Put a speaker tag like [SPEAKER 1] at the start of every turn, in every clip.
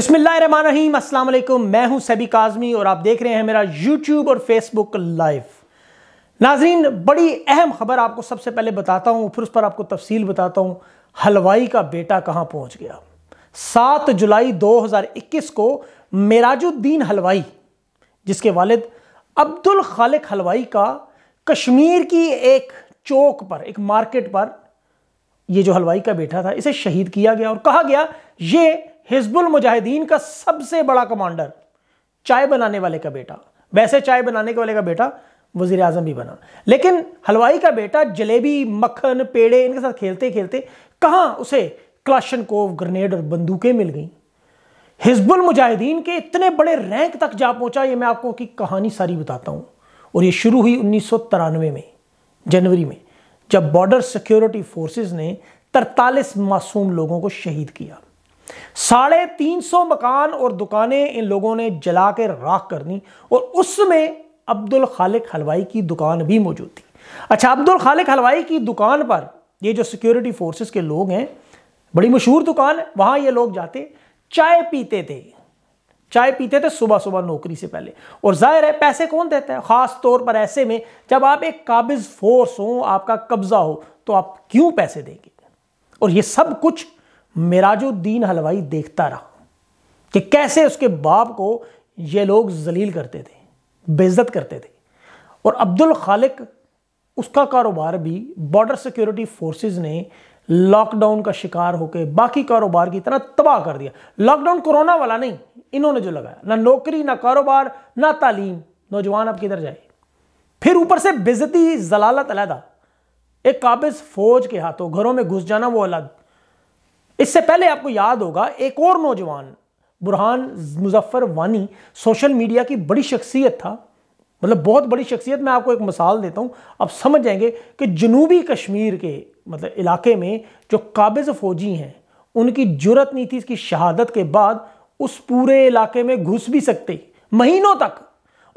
[SPEAKER 1] अस्सलाम वालेकुम मैं हूं सभी काजमी और आप देख रहे हैं मेरा यूट्यूब और फेसबुक लाइव नाजरीन बड़ी अहम खबर आपको सबसे पहले बताता हूं फिर उस पर आपको तफसील बताता हूं हलवाई का बेटा कहां पहुंच गया सात जुलाई 2021 को मेराजुद्दीन हलवाई जिसके वालिद अब्दुल खालिक हलवाई का कश्मीर की एक चौक पर एक मार्केट पर ये जो हलवाई का बेटा था इसे शहीद किया गया और कहा गया ये हिजबुल मुजाहिदीन का सबसे बड़ा कमांडर चाय बनाने वाले का बेटा वैसे चाय बनाने वाले का बेटा वजीर आजम भी बना लेकिन हलवाई का बेटा जलेबी मक्खन पेड़े इनके साथ खेलते खेलते कहाँ उसे क्लाशन कोव ग्रेनेड और बंदूकें मिल गई हिजबुल मुजाहिदीन के इतने बड़े रैंक तक जा पहुंचा ये मैं आपको की कहानी सारी बताता हूँ और ये शुरू हुई उन्नीस में जनवरी में जब बॉर्डर सिक्योरिटी फोर्सेस ने तरतालीस मासूम लोगों को शहीद किया साढ़े तीन सौ मकान और दुकानें इन लोगों ने जला के राख कर दी और उसमें अब्दुल खालिक हलवाई की दुकान भी मौजूद थी अच्छा अब्दुल खालिक हलवाई की दुकान पर ये जो सिक्योरिटी फोर्सेस के लोग हैं बड़ी मशहूर दुकान है वहाँ ये लोग जाते चाय पीते थे चाय पीते थे सुबह सुबह नौकरी से पहले और जाहिर है पैसे कौन देता है ख़ास तौर पर ऐसे में जब आप एक काबिज फोर्स हो आपका कब्ज़ा हो तो आप क्यों पैसे देंगे और ये सब कुछ मेराजुद्दीन हलवाई देखता रहा कि कैसे उसके बाप को ये लोग जलील करते थे बेज़त करते थे और अब्दुल खालिक उसका कारोबार भी बॉर्डर सिक्योरिटी फोर्सेस ने लॉकडाउन का शिकार होकर बाकी कारोबार की तरह तबाह कर दिया लॉकडाउन कोरोना वाला नहीं इन्होंने जो लगाया ना नौकरी ना कारोबार ना तालीम नौजवान अब किधर जाए फिर ऊपर से बेजती जलालत अलहदा एक काबिज फौज के हाथों घरों में घुस जाना वो अलग इससे पहले आपको याद होगा एक और नौजवान बुरहान मुजफ्फर वानी सोशल मीडिया की बड़ी शख्सियत था मतलब बहुत बड़ी शख्सियत मैं आपको एक मिसाल देता हूँ आप समझ जाएंगे कि जनूबी कश्मीर के मतलब इलाके में जो काबिज फौजी हैं उनकी जरूरत नहीं थी इसकी शहादत के बाद उस पूरे इलाके में घुस भी सकते महीनों तक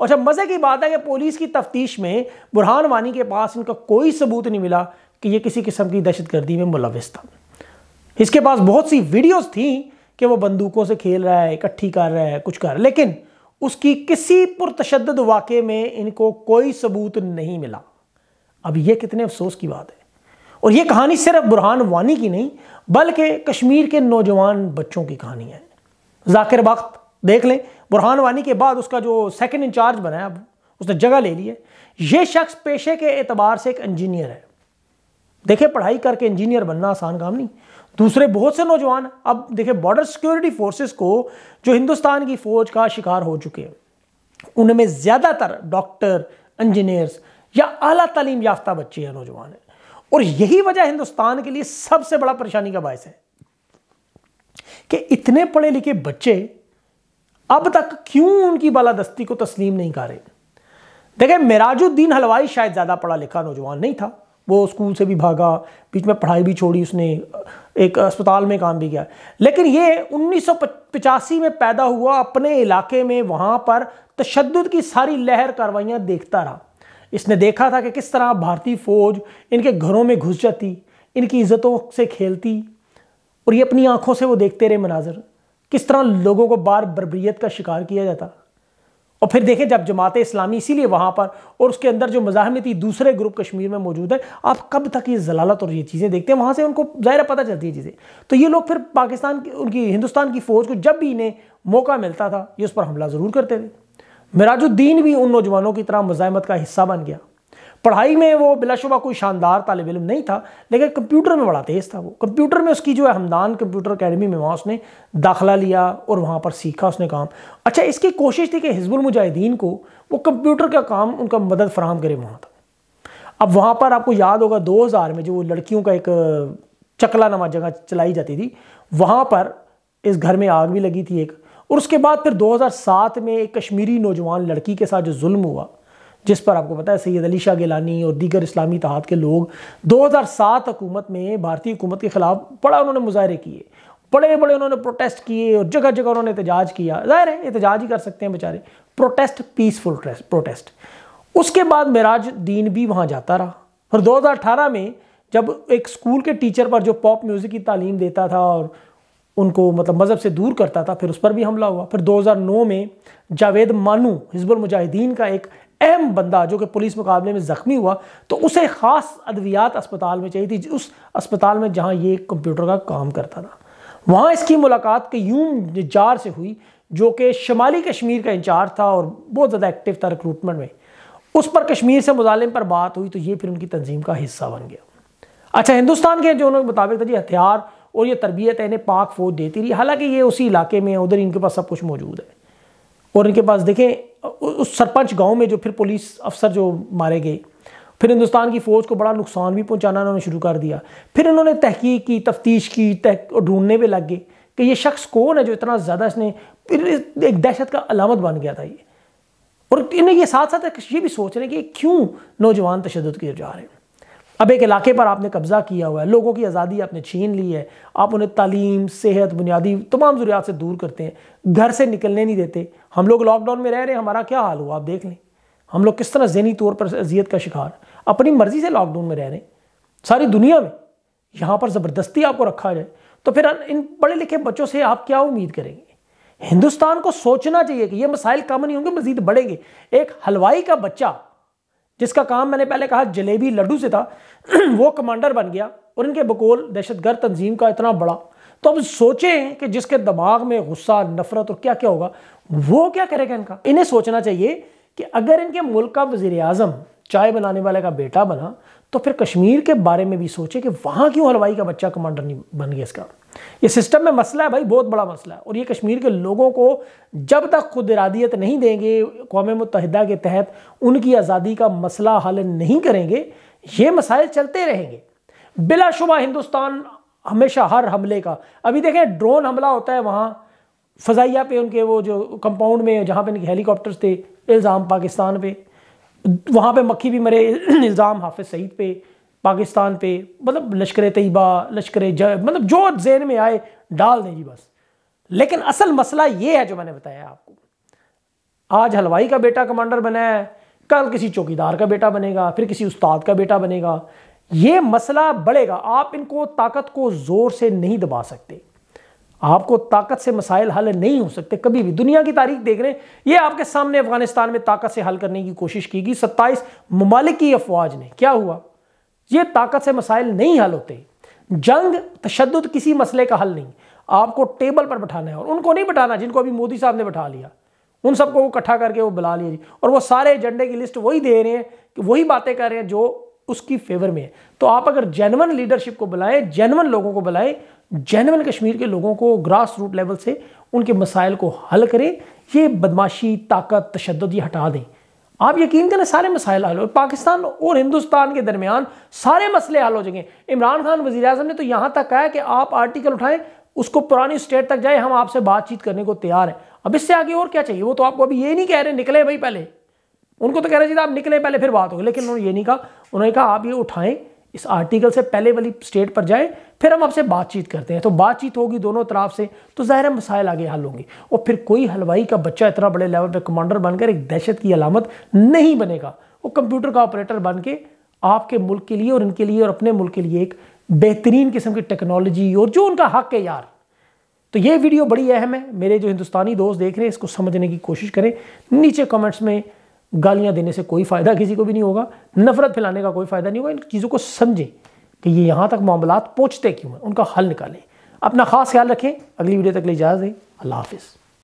[SPEAKER 1] और जब मज़े की बात है कि पुलिस की तफ्तीश में बुरहान वानी के पास उनका कोई सबूत नहीं मिला कि ये किसी किस्म की दहशत गर्दी में मुलविस था इसके पास बहुत सी वीडियोस थी कि वो बंदूकों से खेल रहा है इकट्ठी कर रहा है कुछ कर रहा है लेकिन उसकी किसी पुरतशद वाक़े में इनको कोई सबूत नहीं मिला अब ये कितने अफसोस की बात है और ये कहानी सिर्फ बुरहान वानी की नहीं बल्कि कश्मीर के नौजवान बच्चों की कहानी है जाकिर वक्त देख लें बुरहान वानी के बाद उसका जो सेकंड इंचार्ज बना है अब उसने जगह ले ली है ये शख्स पेशे के एतबार से एक इंजीनियर है देखे पढ़ाई करके इंजीनियर बनना आसान काम नहीं दूसरे बहुत से नौजवान अब देखे बॉर्डर सिक्योरिटी फोर्सेस को जो हिंदुस्तान की फौज का शिकार हो चुके हैं उनमें ज़्यादातर डॉक्टर इंजीनियर्स या अला तालीम याफ्ता बच्चे हैं नौजवान हैं और यही वजह हिंदुस्तान के लिए सबसे बड़ा परेशानी का बायस है कि इतने पढ़े लिखे बच्चे अब तक क्यों उनकी बालादस्ती को तस्लीम नहीं कर रहे देखे मिराजुद्दीन हलवाई शायद ज़्यादा पढ़ा लिखा नौजवान नहीं था वो स्कूल से भी भागा बीच में पढ़ाई भी छोड़ी उसने एक अस्पताल में काम भी किया लेकिन ये उन्नीस में पैदा हुआ अपने इलाके में वहाँ पर तशद की सारी लहर कार्रवाइयाँ देखता रहा इसने देखा था कि किस तरह भारतीय फ़ौज इनके घरों में घुस जाती इनकी इज़्ज़तों से खेलती और ये अपनी आँखों से वो देखते रहे मनाजर किस तरह लोगों को बार बरबरीत का शिकार किया जाता और फिर देखें जब जमात इस्लामी इसीलिए वहाँ पर और उसके अंदर जो मजाहमती दूसरे ग्रुप कश्मीर में मौजूद है आप कब तक ये जलालत और ये चीज़ें देखते हैं वहाँ से उनको ज़ाहिर पता चलती है चीज़ें तो ये लोग फिर पाकिस्तान की उनकी हिंदुस्तान की फ़ौज को जब भी इन्हें मौका मिलता था ये उस पर हमला ज़रूर करते थे मिराजुद्दीन भी उन नौजवानों की तरह मजामत का हिस्सा बन गया पढ़ाई में वो बिलाशुबा कोई शानदार तालब इलम नहीं था लेकिन कंप्यूटर में बड़ा तेज़ था वो कंप्यूटर में उसकी जो है हमदान कंप्यूटर अकेडमी में वहाँ उसने दाखिला लिया और वहाँ पर सीखा उसने काम अच्छा इसकी कोशिश थी कि हिजबुल मुजाहिदीन को वो कंप्यूटर का काम उनका मदद फराहम करे वहाँ तक अब वहाँ पर आपको याद होगा हज़ार में जो लड़कियों का एक चकला नमा जगह चलाई जाती थी वहाँ पर इस घर में आग भी लगी थी एक और उसके बाद फिर 2007 में एक कश्मीरी नौजवान लड़की के साथ जो जुल्म हुआ जिस पर आपको पता है सैयद अली शाह गिलानी और दीगर इस्लामी तहत के लोग 2007 हुकूमत में भारतीय हुकूमत के ख़िलाफ़ बड़ा उन्होंने मुजाहरे किए बड़े बड़े उन्होंने प्रोटेस्ट किए और जगह जगह उन्होंने एहतजाज किया ज़ाहिर है एहतजाज ही कर सकते हैं बेचारे प्रोटेस्ट पीसफुल प्रोटेस्ट उसके बाद मेराज दीन भी वहाँ जाता रहा और अठारह में जब एक स्कूल के टीचर पर जो पॉप म्यूज़िक की तालीम देता था और उनको मतलब मज़हब से दूर करता था फिर उस पर भी हमला हुआ फिर 2009 में जावेद मानू हिजबुल मुजाहिदीन का एक अहम बंदा जो कि पुलिस मुकाबले में ज़ख्मी हुआ तो उसे ख़ास अद्वियात अस्पताल में चाहिए थी उस अस्पताल में जहाँ ये कंप्यूटर का काम करता था वहाँ इसकी मुलाकात कयूम जार से हुई जो कि शमाली कश्मीर का इंचार्ज था और बहुत ज़्यादा एक्टिव था रिक्रूटमेंट में उस पर कश्मीर से मुजालिम पर बात हुई तो ये फिर उनकी तंजीम का हिस्सा बन गया अच्छा हिंदुस्तान के जो उन्होंने मुताबिक था जी हथियार और ये तरबियत है इन्हें पाक फौज देती रही हालांकि ये उसी इलाके में उधर इनके पास सब कुछ मौजूद है और इनके पास देखें उस सरपंच गांव में जो फिर पुलिस अफसर जो मारे गए फिर हिंदुस्तान की फ़ौज को बड़ा नुकसान भी पहुंचाना उन्होंने शुरू कर दिया फिर उन्होंने तहकीक की तफ्तीश की तह ढूंढने पर लग गए कि ये शख्स कौन है जो इतना ज़्यादा इसने फिर एक दहशत का अलामत बन गया था ये और इन्हें ये साथ साथ ये भी सोच रहे हैं कि क्यों नौजवान तशद की जा रहे हैं अब एक इलाके पर आपने कब्ज़ा किया हुआ है लोगों की आज़ादी आपने छीन ली है आप उन्हें तालीम सेहत बुनियादी तमाम ज़रूरियात से दूर करते हैं घर से निकलने नहीं देते हम लोग लॉकडाउन में रह रहे हैं हमारा क्या हाल हुआ आप देख लें हम लोग किस तरह जहनी तौर पर अजियत का शिकार अपनी मर्जी से लॉकडाउन में रह रहे हैं सारी दुनिया में यहाँ पर ज़बरदस्ती आपको रखा जाए तो फिर इन पढ़े लिखे बच्चों से आप क्या उम्मीद करेंगे हिंदुस्तान को सोचना चाहिए कि ये मसाइल कम नहीं होंगे मजीद बढ़ेंगे एक हलवाई का बच्चा जिसका काम मैंने पहले कहा जलेबी लड्डू से था वो कमांडर बन गया और इनके बकोल दहशतगर्द तंजीम का इतना बड़ा तो अब सोचें कि जिसके दिमाग में गुस्सा नफरत और क्या क्या होगा वो क्या करेगा इनका इन्हें सोचना चाहिए कि अगर इनके मुल्क का वजीर अजम चाय बनाने वाले का बेटा बना तो फिर कश्मीर के बारे में भी सोचे कि वहां क्यों हलवाई का बच्चा कमांडर नहीं बन गया इसका ये सिस्टम में मसला है भाई बहुत बड़ा मसला है और ये कश्मीर के लोगों को जब तक खुद इरादियत नहीं देंगे कौम मुतहदा के तहत उनकी आज़ादी का मसला हल नहीं करेंगे ये मसाइल चलते रहेंगे बिलाशुबा हिंदुस्तान हमेशा हर हमले का अभी देखें ड्रोन हमला होता है वहाँ फ़जाइया पे उनके वो जो कंपाउंड में जहाँ पे उनके हेलीकॉप्टर्स थे इल्ज़ाम पाकिस्तान पे वहाँ पे मक्खी भी मरे इल्ज़ाम हाफिज सईद पे पाकिस्तान पे मतलब लश्कर तयबा लश्कर ज मतलब जो जेन में आए डाल दें जी बस लेकिन असल मसला ये है जो मैंने बताया आपको आज हलवाई का बेटा कमांडर बना है कल किसी चौकीदार का बेटा बनेगा फिर किसी उस्ताद का बेटा बनेगा ये मसला बढ़ेगा आप इनको ताकत को जोर से नहीं दबा सकते आपको ताकत से मसाइल हल नहीं हो सकते कभी भी दुनिया की तारीख देख रहे हैं ये आपके सामने अफगानिस्तान में ताकत से हल करने की कोशिश की गई सत्ताईस ममालिक की अफवाज ने क्या हुआ ये ताकत से मसाइल नहीं हल होते जंग तशद किसी मसले का हल नहीं आपको टेबल पर बैठाना है और उनको नहीं बैठाना जिनको अभी मोदी साहब ने बैठा लिया उन सबको वो इकट्ठा करके वो बुला लिया जी और वो सारे एजेंडे की लिस्ट वही दे रहे हैं कि वही बातें कर रहे हैं जो उसकी फेवर में है तो आप अगर जेनवन लीडरशिप को बुलाएं जेनवन लोगों को बुलाएं जेनवन कश्मीर के लोगों को ग्रास रूट लेवल से उनके मसाइल को हल करें ये बदमाशी ताकत तशद ये हटा दें आप यकीन करें सारे मसाइल हल हो पाकिस्तान और हिंदुस्तान के दरमियान सारे मसले हल हो जाएंगे इमरान खान वजी अजम ने तो यहाँ तक कहा कि आप आर्टिकल उठाएं उसको पुरानी स्टेट तक जाए हम आपसे बातचीत करने को तैयार हैं अब इससे आगे और क्या चाहिए वो तो आपको अभी ये नहीं कह रहे निकले भाई पहले उनको तो कह रहे थे आप निकले पहले फिर बात होगी लेकिन उन्होंने ये नहीं कहा उन्होंने कहा आप ये उठाएं इस आर्टिकल से पहले वाली स्टेट पर जाएं फिर हम आपसे बातचीत करते हैं तो बातचीत होगी दोनों तरफ से तो ज़ाहिर है मसाइल आगे हल होंगे और फिर कोई हलवाई का बच्चा इतना बड़े लेवल पर कमांडर बनकर एक दहशत की अलामत नहीं बनेगा वो कंप्यूटर का ऑपरेटर बन के आपके मुल्क के लिए और इनके लिए और अपने मुल्क के लिए एक बेहतरीन किस्म की टेक्नोलॉजी और जो उनका हक है यार तो ये वीडियो बड़ी अहम है मेरे जो हिंदुस्तानी दोस्त देख रहे हैं इसको समझने की कोशिश करें नीचे कमेंट्स में गालियाँ देने से कोई फ़ायदा किसी को भी नहीं होगा नफरत फैलाने का कोई फ़ायदा नहीं होगा इन चीज़ों को समझें कि ये यहाँ तक मामला पहुँचते क्यों हैं उनका हल निकालें अपना ख़ास ख्याल रखें अगली वीडियो तक ले इजाज़ दें अल्लाह हाफिज़